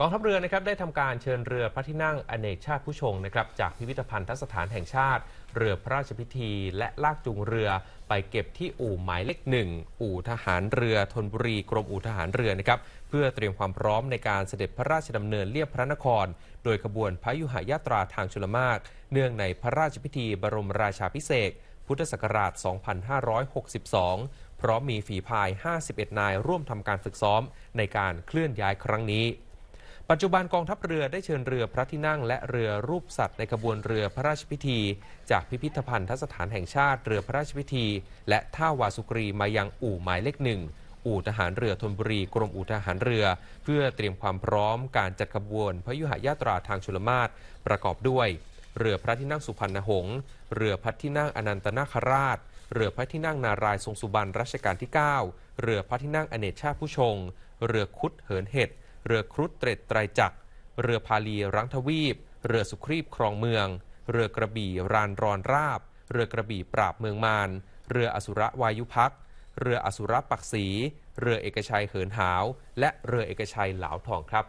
กองทัพเรือนะครับได้ทำการเชิญเรือพระที่นั่งอเนกชาติผู้ชงนะครับ จากพิพิธภัณฑสถานแห่งชาติ เรือพระราชพิธีและลากจูงเรือไปเก็บที่อู่หมายเลขหนึ่งอู่ทหารเรือธนบุรีกรมอู่ทหารเรือนะครับเพื่อเตรียมความพร้อมในการเสด็จพระราชดำเนินเลียบพระนคร โดยขบวนพระยุหยาตราทางชลมากเนื่องในพระราชพิธีบรมราชาพิเศษพุทธศักราช2562พร้อมมีฝีพาย 51 นาย ร่วมทำการฝึกซ้อมในการเคลื่อนย้ายครั้งนี้ปัจจุบันกองทัพเรือได้เชิญเรือพระที่นั่งและเรือรูปสัตว์ในขบวนเรือพระราชพิธี จากพิพิธภัณฑสถานแห่งชาติเรือพระราชพิธี และท่าวาสุกรีมายังอู่หมายเลขหนึ่งอู่ทหารเรือธนบุรีกรมอู่ทหารเรือ เพื่อเตรียมความพร้อมการจัดขบวนพระยุหยาตราทางชลมาศประกอบด้วยเรือพระที่นั่งสุพรรณหงษ์เรือพระที่นั่งอนันตนาคราชเรือพระที่นั่งนารายทรงสุบรรณรัชกาลที่9เรือพระที่นั่งอเนกชาติผู้ชง เรือคุดเหินเห็ดเรือครุฑเตร็ดไตรจักร เรือพาลีรังทวีป เรือสุครีบครองเมือง เรือกระบี่รานรอนราบ เรือกระบี่ปราบเมืองมานเรืออสุรวายุพัก เรืออสุรปักษี เรือเอกชัยเหินหาว และเรือเอกชัยเหลาทองครับ